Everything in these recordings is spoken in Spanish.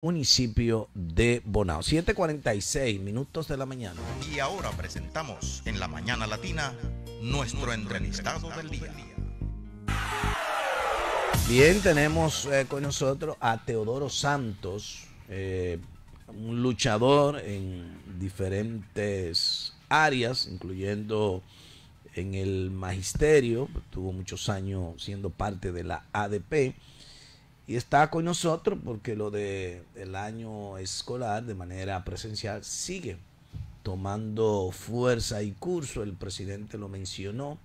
municipio de Bonao. 7:46 minutos de la mañana. Y ahora presentamos en la mañana latina nuestro entrevistado del día. Bien, tenemos eh, con nosotros a Teodoro Santos, eh, un luchador en diferentes áreas, incluyendo en el magisterio, tuvo muchos años siendo parte de la ADP y está con nosotros porque lo de el año escolar de manera presencial sigue tomando fuerza y curso. El presidente lo mencionó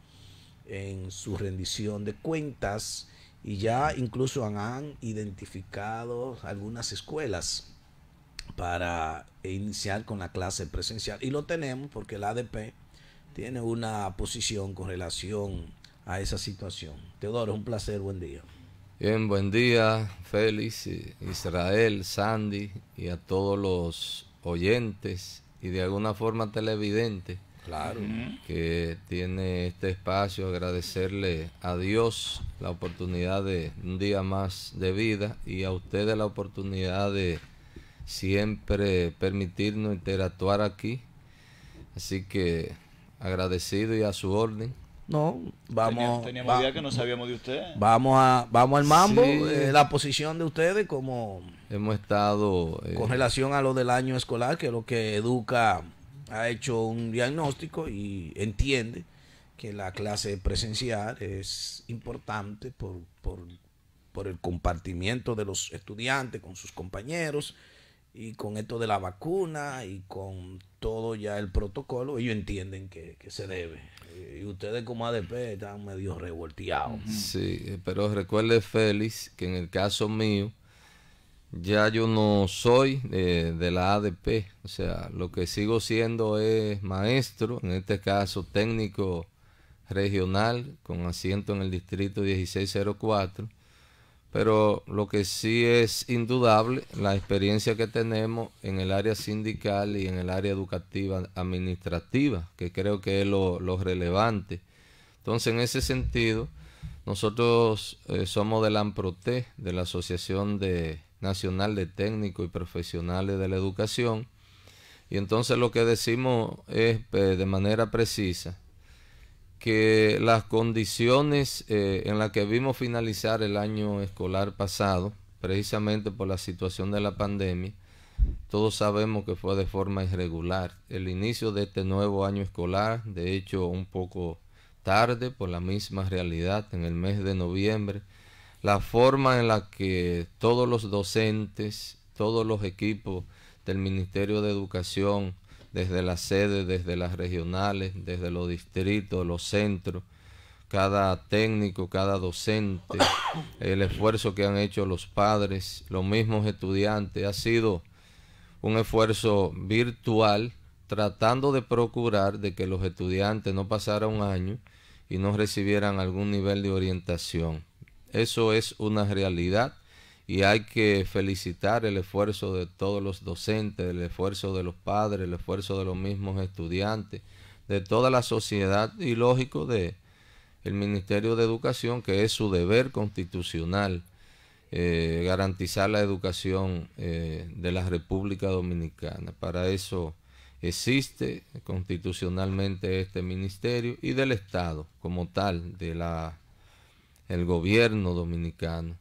en su rendición de cuentas y ya incluso han, han identificado algunas escuelas para iniciar con la clase presencial y lo tenemos porque el ADP tiene una posición con relación a esa situación. Teodoro, un placer, buen día. Bien, buen día, Félix, Israel, Sandy y a todos los oyentes y de alguna forma televidente Claro. Que tiene este espacio, agradecerle a Dios la oportunidad de un día más de vida y a ustedes la oportunidad de siempre permitirnos interactuar aquí. Así que agradecido y a su orden. No, vamos. Teníamos que no sabíamos de usted. Vamos a, vamos al mambo. Eh, la posición de ustedes como hemos estado eh, con relación a lo del año escolar, que lo que educa ha hecho un diagnóstico y entiende que la clase presencial es importante por, por el compartimiento de los estudiantes con sus compañeros y con esto de la vacuna y con todo ya el protocolo, ellos entienden que, se debe. Eh, y ustedes como ADP están medio revolteados. Sí, eh, pero recuerde Félix que en el caso mío, ya yo no soy de, eh, de, la ADP, o sea, lo que sigo siendo es maestro, en este caso técnico regional con asiento en el distrito 1604 pero lo que sí es indudable, la experiencia que tenemos en el área sindical y en el área educativa administrativa, que creo que es lo, relevante. Entonces, en ese sentido, nosotros eh, somos del AMPROTE, de la Asociación Nacional de Técnicos y Profesionales de la Educación, y entonces lo que decimos es eh, de manera precisa que las condiciones eh, en las que vimos finalizar el año escolar pasado, precisamente por la situación de la pandemia, todos sabemos que fue de forma irregular. El inicio de este nuevo año escolar, de hecho un poco tarde por la misma realidad, en el mes de noviembre, la forma en la que todos los docentes, todos los equipos del Ministerio de Educación, desde las sedes, desde las regionales, desde los distritos, los centros, cada técnico, cada docente, el esfuerzo que han hecho los padres, los mismos estudiantes, ha sido un esfuerzo virtual tratando de procurar de que los estudiantes no pasaran un año y no recibieran algún nivel de orientación. Eso es una realidad y hay que felicitar el esfuerzo de todos los docentes, el esfuerzo de los padres, el esfuerzo de los mismos estudiantes, de toda la sociedad y lógico de el Ministerio de Educación, que es su deber constitucional eh, garantizar la educación eh, de la República Dominicana. Para eso existe constitucionalmente este ministerio y del Estado como tal, de la el gobierno dominicano.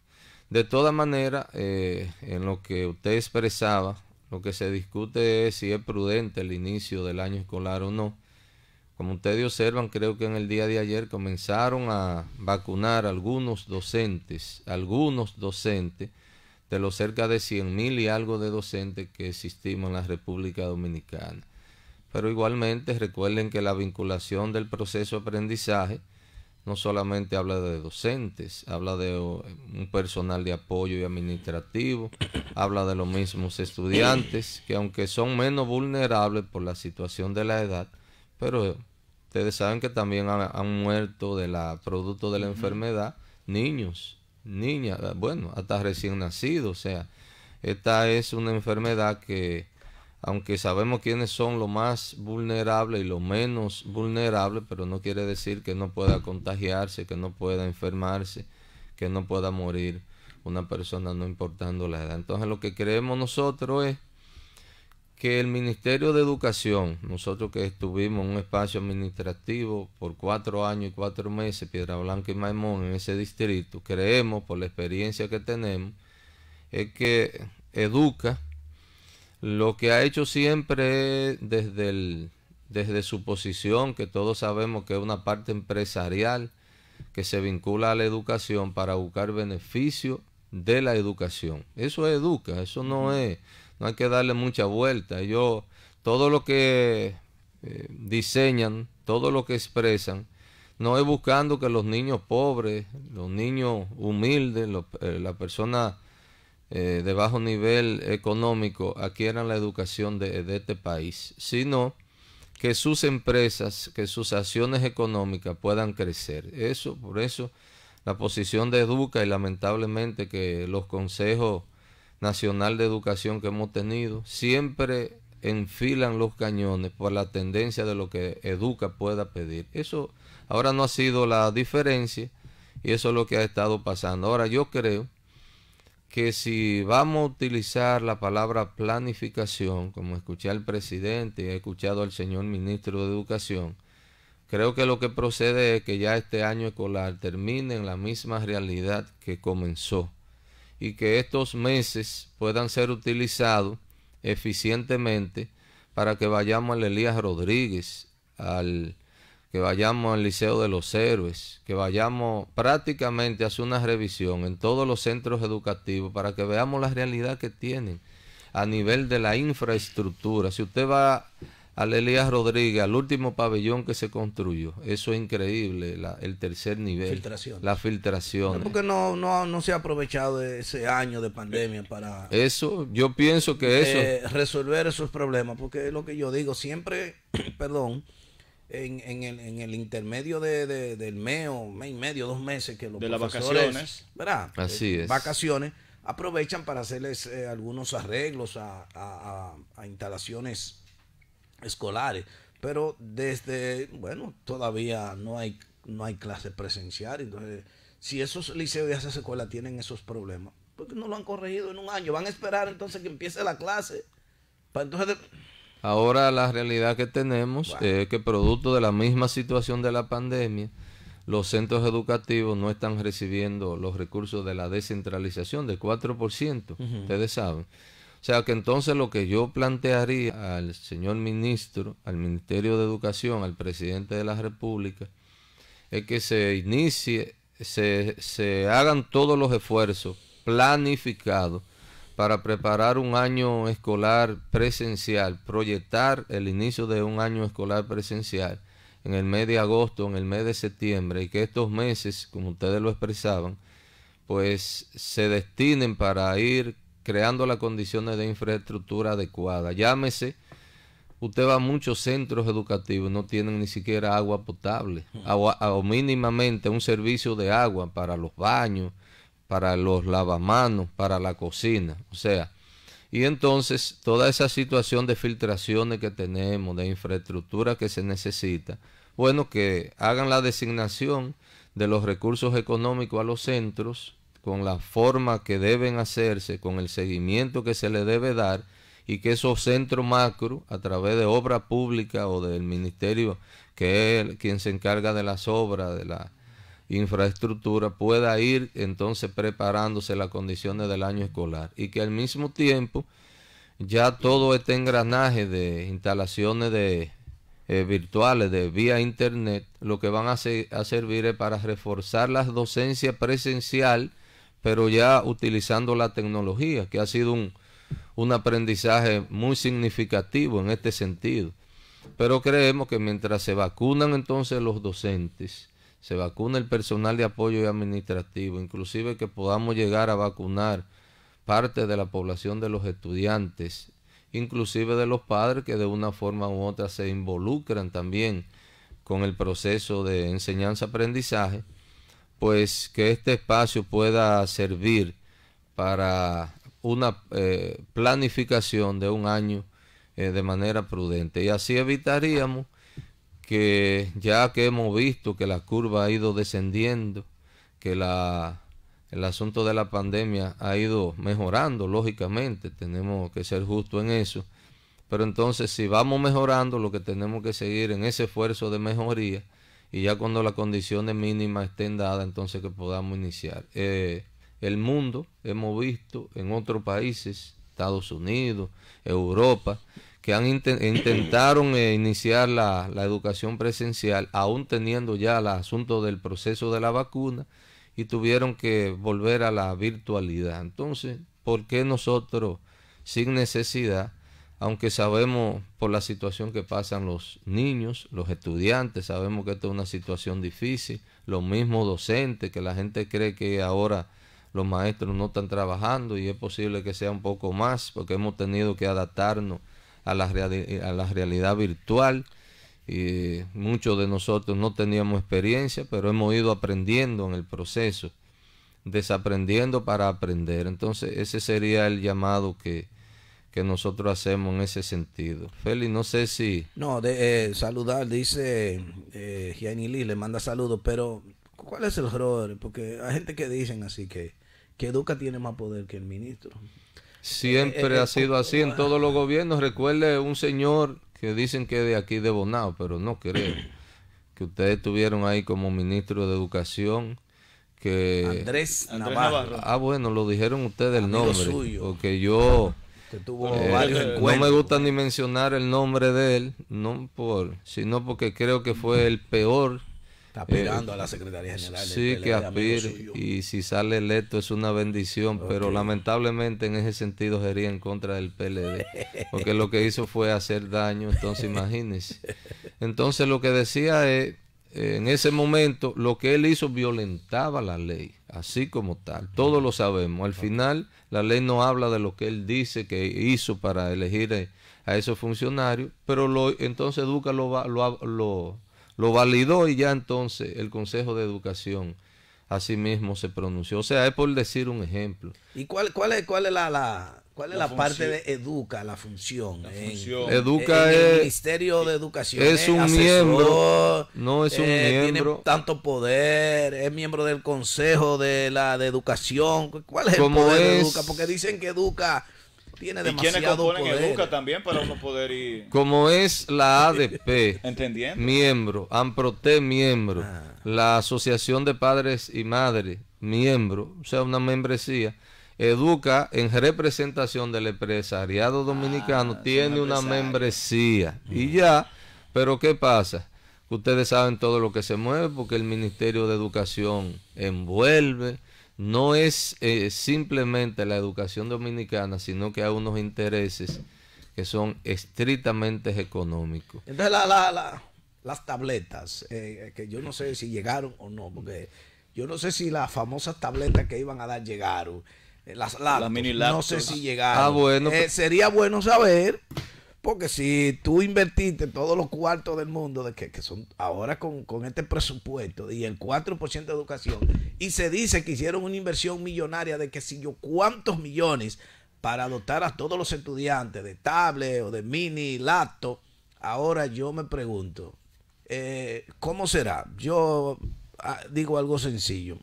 De todas maneras, eh, en lo que usted expresaba, lo que se discute es si es prudente el inicio del año escolar o no. Como ustedes observan, creo que en el día de ayer comenzaron a vacunar algunos docentes, algunos docentes, de los cerca de 100 mil y algo de docentes que existimos en la República Dominicana. Pero igualmente recuerden que la vinculación del proceso de aprendizaje no solamente habla de docentes, habla de oh, un personal de apoyo y administrativo, habla de los mismos estudiantes, que aunque son menos vulnerables por la situación de la edad, pero ustedes saben que también han, muerto de la producto de la enfermedad niños, niñas, bueno, hasta recién nacidos, o sea, esta es una enfermedad que aunque sabemos quiénes son los más vulnerables y los menos vulnerables, pero no quiere decir que no pueda contagiarse, que no pueda enfermarse, que no pueda morir una persona no importando la edad. Entonces lo que creemos nosotros es que el Ministerio de Educación, nosotros que estuvimos en un espacio administrativo por cuatro años y cuatro meses, Piedra Blanca y Maimón, en ese distrito, creemos por la experiencia que tenemos, es que educa, lo que ha hecho siempre desde, desde su posición, que todos sabemos que es una parte empresarial, que se vincula a la educación para buscar beneficio de la educación. Eso es educa, eso no es, no hay que darle mucha vuelta. Yo, todo lo que eh, diseñan, todo lo que expresan, no es buscando que los niños pobres, los niños humildes, eh, la persona las personas eh, de bajo nivel económico adquieran la educación de, este país, sino que sus empresas, que sus acciones económicas puedan crecer. Eso, por eso, la posición de Educa y lamentablemente que los consejos nacional de educación que hemos tenido siempre enfilan los cañones por la tendencia de lo que Educa pueda pedir. Eso ahora no ha sido la diferencia y eso es lo que ha estado pasando. Ahora yo creo que si vamos a utilizar la palabra planificación, como escuché al presidente y he escuchado al señor ministro de Educación, creo que lo que procede es que ya este año escolar termine en la misma realidad que comenzó y que estos meses puedan ser utilizados eficientemente para que vayamos al Elías Rodríguez, al que vayamos al Liceo de los Héroes, que vayamos prácticamente a hacer una revisión en todos los centros educativos para que veamos la realidad que tienen a nivel de la infraestructura. Si usted va al Elías Rodríguez, al último pabellón que se construyó, eso es increíble, el tercer nivel. La filtración. porque no, no, no, se ha aprovechado ese año de pandemia para... Eso, yo pienso que eh, Resolver esos problemas, porque es lo que yo digo, siempre, perdón, en, en, el, intermedio de, del mes o mes y medio, dos meses que los de las vacaciones, ¿verdad? Así eh, es. Vacaciones aprovechan para hacerles eh, algunos arreglos a, instalaciones escolares, pero desde bueno todavía no hay no hay clase presencial entonces si esos liceos y esas escuelas tienen esos problemas, porque no lo han corregido en un año, van a esperar entonces que empiece la clase para entonces Ahora la realidad que tenemos es que producto de la misma situación de la pandemia, los centros educativos no están recibiendo los recursos de la descentralización del 4%, ustedes saben. O sea que entonces lo que yo plantearía al señor ministro, al Ministerio de Educación, al presidente de la República, es que se inicie, se, se hagan todos los esfuerzos planificados para preparar un año escolar presencial, proyectar el inicio de un año escolar presencial en el mes de agosto, en el mes de septiembre, y que estos meses, como ustedes lo expresaban, pues se destinen para ir creando las condiciones de infraestructura adecuada. Llámese, usted va a muchos centros educativos, no tienen ni siquiera agua potable, o mínimamente un servicio de agua para los baños, para los lavamanos, para la cocina, o sea, y entonces toda esa situación de filtraciones que tenemos, de infraestructura que se necesita, bueno, que hagan la designación de los recursos económicos a los centros con la forma que deben hacerse, con el seguimiento que se le debe dar y que esos centros macro, a través de obra pública o del ministerio, que es quien se encarga de las obras, de la infraestructura pueda ir entonces preparándose las condiciones del año escolar y que al mismo tiempo ya todo este engranaje de instalaciones de eh, virtuales de vía internet lo que van a, servir es para reforzar la docencia presencial pero ya utilizando la tecnología que ha sido un, un aprendizaje muy significativo en este sentido pero creemos que mientras se vacunan entonces los docentes se vacuna el personal de apoyo y administrativo, inclusive que podamos llegar a vacunar parte de la población de los estudiantes, inclusive de los padres que de una forma u otra se involucran también con el proceso de enseñanza-aprendizaje, pues que este espacio pueda servir para una eh, planificación de un año eh, de manera prudente. Y así evitaríamos que ya que hemos visto que la curva ha ido descendiendo, que la, el asunto de la pandemia ha ido mejorando, lógicamente, tenemos que ser justos en eso. Pero entonces si vamos mejorando, lo que tenemos que seguir en ese esfuerzo de mejoría y ya cuando las condiciones mínimas estén dadas, entonces que podamos iniciar. Eh, el mundo, hemos visto en otros países, Estados Unidos, Europa, que han intentaron eh, iniciar la, la, educación presencial, aún teniendo ya el asunto del proceso de la vacuna, y tuvieron que volver a la virtualidad. Entonces, ¿por qué nosotros, sin necesidad, aunque sabemos por la situación que pasan los niños, los estudiantes, sabemos que esta es una situación difícil, los mismos docentes, que la gente cree que ahora los maestros no están trabajando y es posible que sea un poco más, porque hemos tenido que adaptarnos a la, a la realidad virtual. Y muchos de nosotros no teníamos experiencia, pero hemos ido aprendiendo en el proceso, desaprendiendo para aprender. Entonces ese sería el llamado que, nosotros hacemos en ese sentido. Feli, no sé si... No, de eh, saludar, dice eh, Gianni Lee, le manda saludos, pero ¿cuál es el error? Porque hay gente que dicen así que, que Educa tiene más poder que el ministro. Siempre eh, eh, ha sido así en todos los gobiernos. Recuerde un señor que dicen que de aquí de Bonao, pero no creo. que ustedes tuvieron ahí como ministro de Educación que... Andrés, Navarro. Ah, bueno, lo dijeron ustedes el nombre. Porque yo... Eh, no me gusta ni mencionar el nombre de él, no por, sino porque creo que fue el peor Está eh, aspirando a la Secretaría General. Sí, que aspira y si sale electo es una bendición, pero lamentablemente en ese sentido sería en contra del PLD, porque lo que hizo fue hacer daño, entonces imagínense. Entonces lo que decía es, eh, en ese momento lo que él hizo violentaba la ley, así como tal, todos lo sabemos. Al final la ley no habla de lo que él dice que hizo para elegir eh, a, esos funcionarios, pero lo, entonces Duca lo, lo, lo lo validó y ya entonces el Consejo de Educación asimismo se pronunció. O sea, es por decir un ejemplo. ¿Y cuál, cuál es, cuál es la, la, cuál es la, parte de Educa, la función? educa es, el Ministerio de Educación es un miembro, no es un eh, miembro. tanto poder, es miembro del Consejo de la de Educación. ¿Cuál es el poder de Educa? Porque dicen que Educa tiene demasiado Educa también para uno poder ir. Como es la ADP, miembro, AMPROTE miembro, ah. la Asociación de Padres y Madres, miembro, o sea, una membresía. Educa en representación del empresariado ah, dominicano tiene una membresía y mm. ya, pero ¿qué pasa? Ustedes saben todo lo que se mueve porque el Ministerio de Educación envuelve, no es eh, simplemente la educación dominicana, sino que hay unos intereses que son estrictamente económicos. Entonces la, las tabletas, eh, eh, que yo no sé si llegaron o no, porque yo no sé si las famosas tabletas que iban a dar llegaron. Las, las mini No sé si llegaron. Ah, sería bueno saber porque si tú invertiste todos los cuartos del mundo, de que, son ahora con, este presupuesto y el 4% de educación, y se dice que hicieron una inversión millonaria de que siguió cuántos millones para dotar a todos los estudiantes de tablet o de mini laptop, ahora yo me pregunto, eh, ¿cómo será? Yo ah, digo algo sencillo.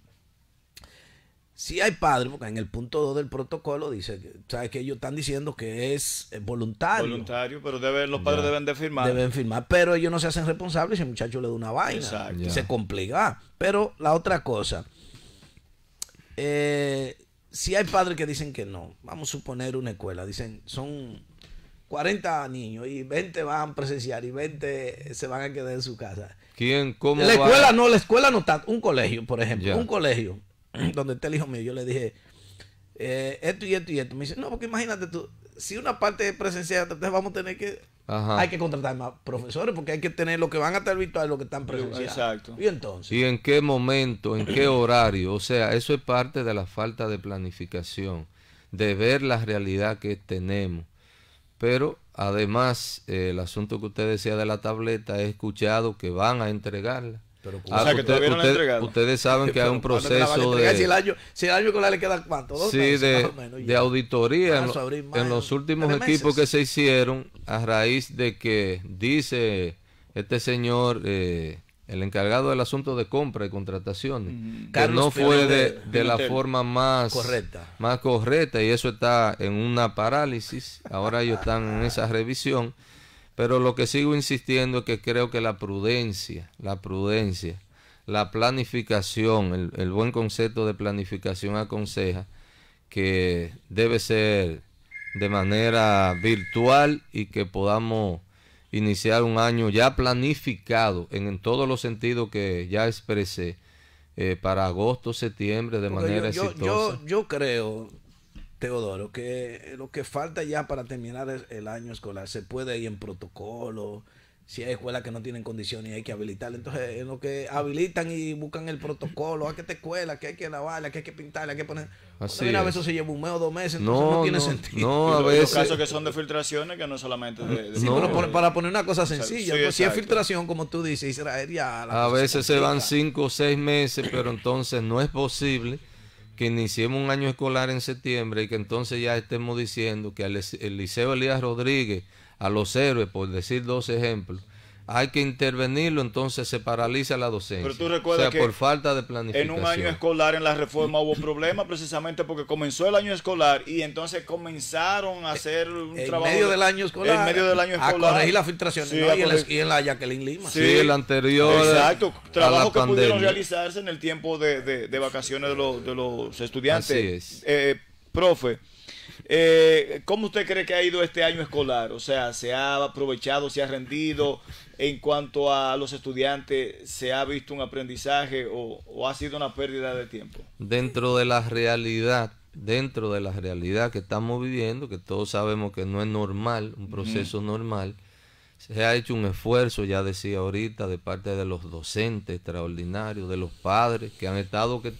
Si hay padres, porque en el punto 2 del protocolo dice, que, ¿sabes que Ellos están diciendo que es eh, voluntario. Voluntario, pero los padres deben de firmar. Deben firmar, pero ellos no se hacen responsables si el muchacho le da una vaina. Se complica. Pero la otra cosa, eh, si hay padres que dicen que no, vamos a suponer una escuela, dicen, son 40 niños y 20 van a presenciar y 20 se van a quedar en su casa. ¿Quién? ¿Cómo? La escuela no, la escuela no está, un colegio, por ejemplo, un colegio donde está el hijo mío, yo le dije eh, esto y esto y esto. Me dice, no, porque imagínate tú, si una parte es presencial, entonces vamos a tener que. Hay que contratar más profesores porque hay que tener lo que van a estar virtual lo que están presenciales. Exacto. ¿Y ¿Y en qué momento, en qué horario? O sea, eso es parte de la falta de planificación, de ver la realidad que tenemos. Pero además, el asunto que usted decía de la tableta, he escuchado que van a entregarla pero, ah, ustedes saben que hay un proceso de... de, auditoría en, los últimos equipos que se hicieron a raíz de que dice este señor... Eh, el encargado del asunto de compra y contrataciones, que no fue de, la forma más correcta. más correcta y eso está en una parálisis. Ahora ellos están en esa revisión. Pero lo que sigo insistiendo es que creo que la prudencia, la prudencia, la planificación, el, buen concepto de planificación aconseja que debe ser de manera virtual y que podamos iniciar un año ya planificado en, todos los sentidos que ya expresé eh, para agosto, septiembre de manera exitosa. yo creo, Teodoro, que lo que falta ya para terminar el año escolar se puede ir en protocolo, si hay escuelas que no tienen condiciones y hay que habilitar. Entonces, en lo que habilitan y buscan el protocolo, ¿A ah, qué te escuela, que hay que lavarla, que hay que pintarla, que hay que poner. A veces se lleva un mes o dos meses, entonces no, tiene sentido. No, a veces. Hay casos que son de filtraciones que no solamente de. pero para poner una cosa sencilla, si es filtración, como tú dices, Israel ya. a veces se van cinco o seis meses, pero entonces no es posible que iniciemos un año escolar en septiembre y que entonces ya estemos diciendo que el Liceo Elías Rodríguez, a los héroes, por decir dos ejemplos, hay que intervenirlo, entonces se paraliza la docencia. Pero tú recuerdas que por falta de planificación. En un año escolar en la reforma hubo problemas precisamente porque comenzó el año escolar y entonces comenzaron a hacer un trabajo. En medio del año escolar. En medio del año escolar. A corregir las y, en la, y, en la, Jacqueline Lima. Sí, el anterior. Exacto. Trabajo que pudieron realizarse en el tiempo de, vacaciones de los, de los estudiantes. Así eh, profe. Eh, ¿Cómo usted cree que ha ido este año escolar? O sea, ¿se ha aprovechado, se ha rendido? en cuanto a los estudiantes, ¿se ha visto un aprendizaje o, ha sido una pérdida de tiempo? Dentro de la realidad, dentro de la realidad que estamos viviendo, que todos sabemos que no es normal, un proceso normal, se ha hecho un esfuerzo, ya decía ahorita, de parte de los docentes extraordinarios, de los padres que han estado que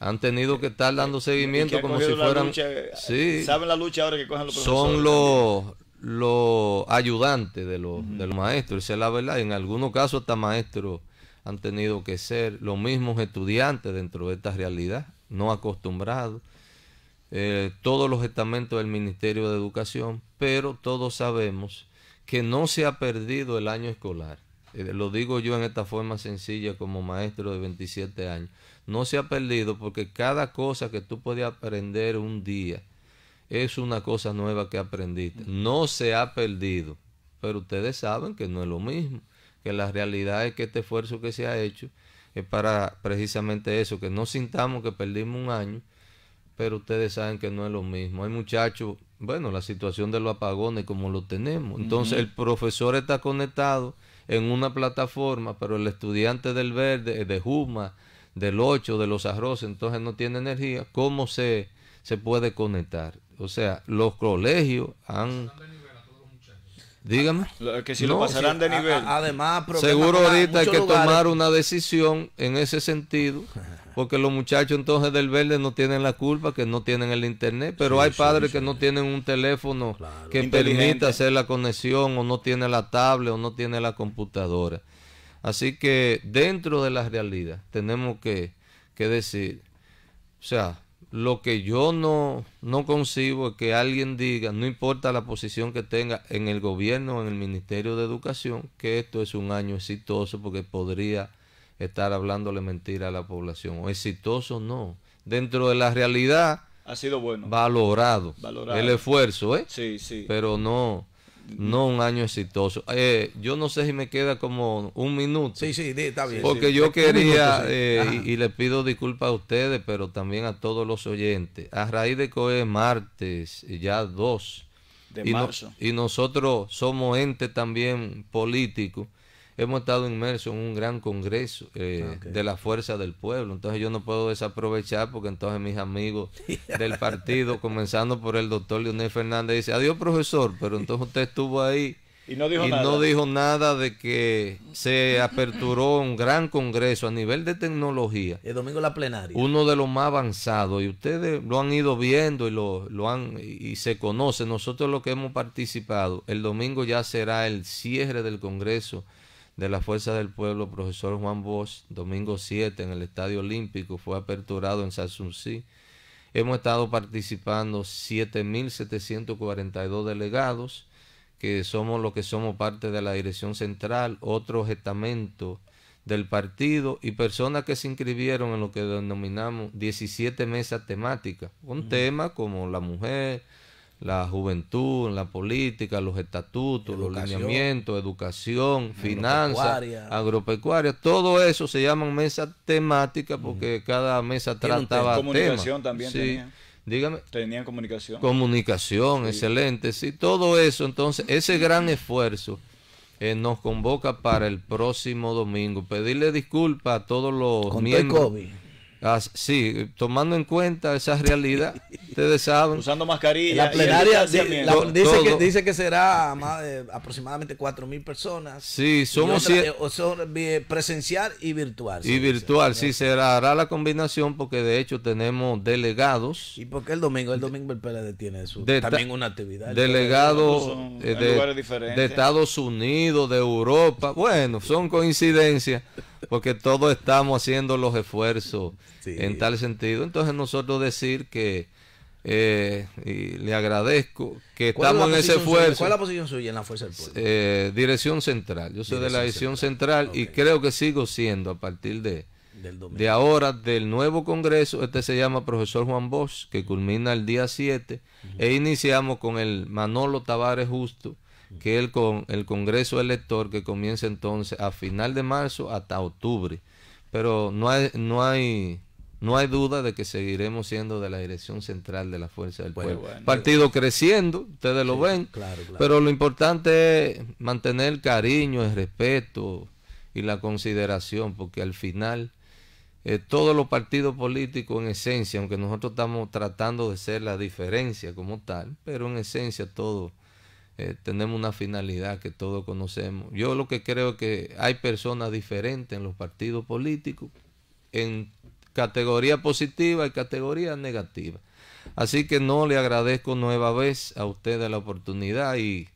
han tenido que estar dando seguimiento como si fueran saben la lucha ahora que cojan los son los los ayudantes de los, es la verdad. En algunos casos hasta maestros han tenido que ser los mismos estudiantes dentro de esta realidad, no acostumbrados. Eh, todos los estamentos del Ministerio de Educación, pero todos sabemos que no se ha perdido el año escolar. Eh, lo digo yo en esta forma sencilla como maestro de 27 años. No se ha perdido porque cada cosa que tú podías aprender un día, es una cosa nueva que aprendiste. No se ha perdido, pero ustedes saben que no es lo mismo, que la realidad es que este esfuerzo que se ha hecho es para precisamente eso, que no sintamos que perdimos un año, pero ustedes saben que no es lo mismo. Hay muchachos, bueno, la situación de los apagones como lo tenemos. Entonces el profesor está conectado en una plataforma, pero el estudiante del verde, eh, de Juma, del 8, de los arroces, entonces no tiene energía. ¿Cómo se, se puede conectar? O sea, los colegios han... Dígame. Que si lo pasarán de nivel. Además, seguro ahorita hay que tomar una decisión en ese sentido, porque los muchachos entonces del verde no tienen la culpa, que no tienen el internet, pero hay padres que no tienen un teléfono que permita hacer la conexión, o no tiene la tablet, o no tiene la computadora. Así que dentro de la realidad tenemos que, que decir, o sea, lo que yo no, no concibo es que alguien diga, no importa la posición que tenga en el gobierno o en el Ministerio de Educación, que esto es un año exitoso porque podría estar hablándole mentira a la población. O exitoso no. Dentro de la realidad. Ha sido bueno. Valorado. valorado. El esfuerzo, ¿eh? Sí, sí. Pero no no, un año exitoso. Eh, yo no sé si me queda como un minuto. Sí, sí, está bien. Porque yo quería, eh, y, le pido disculpas a ustedes, pero también a todos los oyentes. A raíz de que es martes, ya dos de y marzo. y nosotros somos ente también político hemos estado inmersos en un gran congreso eh, ah, de la fuerza del pueblo. Entonces yo no puedo desaprovechar porque entonces mis amigos del partido, comenzando por el doctor Leonel Fernández, dice, adiós profesor, pero entonces usted estuvo ahí. Y, no dijo, nada. de que se aperturó un gran congreso a nivel de tecnología. El domingo la plenaria. Uno de los más avanzados y ustedes lo han ido viendo y lo, lo han y se conoce. Nosotros lo que hemos participado, el domingo ya será el cierre del congreso de la Fuerza del Pueblo, profesor Juan Bosch, domingo 7 en el Estadio Olímpico, fue aperturado en Sanssouci. Hemos estado participando 7.742 delegados, que somos los que somos parte de la dirección central, otro estamentos del partido y personas que se inscribieron en lo que denominamos 17 mesas temáticas, Un tema como la mujer, la juventud, la política, los estatutos, los lineamientos, educación, finanzas, agropecuaria, todo eso se llaman mesas temáticas porque cada mesa trataba comunicación también Dígame. Tenían comunicación. Comunicación, excelente. Sí, todo eso. Entonces, ese gran esfuerzo eh, nos convoca para el próximo domingo. Pedirle disculpas a todos los miembros sí, tomando en cuenta esa realidad, ustedes saben. Usando mascarilla. La plenaria dice, que, será aproximadamente 4 mil personas. Sí, somos. presencial y virtual. Y virtual, sí, Será hará la combinación porque de hecho tenemos delegados. ¿Y porque el domingo? El domingo el PLD tiene su, también una actividad. Delegados eh, de, de Estados Unidos, de Europa. Bueno, son coincidencias porque todos estamos haciendo los esfuerzos en tal sentido. Entonces nosotros decir que eh, y le agradezco que estamos en ese esfuerzo. ¿Cuál es la posición suya en la Fuerza del Pueblo? Eh, dirección Central. Yo soy de la Dirección Central, y creo que sigo siendo a partir de, de ahora del nuevo Congreso. Este se llama Profesor Juan Bosch, que culmina el día 7. E iniciamos con el Manolo Tavares Justo, que el, con, el Congreso Elector que comienza entonces a final de marzo hasta octubre. Pero no hay, no hay, no hay duda de que seguiremos siendo de la dirección central de la Fuerza del Pueblo. Partido creciendo, ustedes lo ven, pero lo importante es mantener el cariño, el respeto y la consideración, porque al final... Eh, todos los partidos políticos en esencia, aunque nosotros estamos tratando de ser la diferencia como tal, pero en esencia todos eh, tenemos una finalidad que todos conocemos. Yo lo que creo es que hay personas diferentes en los partidos políticos, en categoría positiva y categoría negativa. Así que no le agradezco nueva vez a ustedes la oportunidad y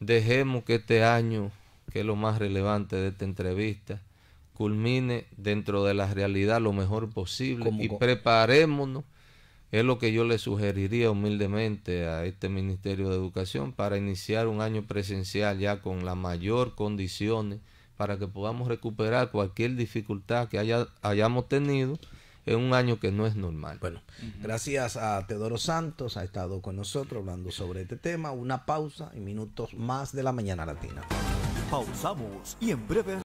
dejemos que este año, que es lo más relevante de esta entrevista, culmine dentro de la realidad lo mejor posible y preparémonos es lo que yo le sugeriría humildemente a este Ministerio de Educación para iniciar un año presencial ya con las mayor condiciones para que podamos recuperar cualquier dificultad que hayamos tenido en un año que no es normal. Bueno, gracias a Teodoro Santos, ha estado con nosotros hablando sobre este tema. Una pausa y minutos más de la mañana latina. Pausamos y en breve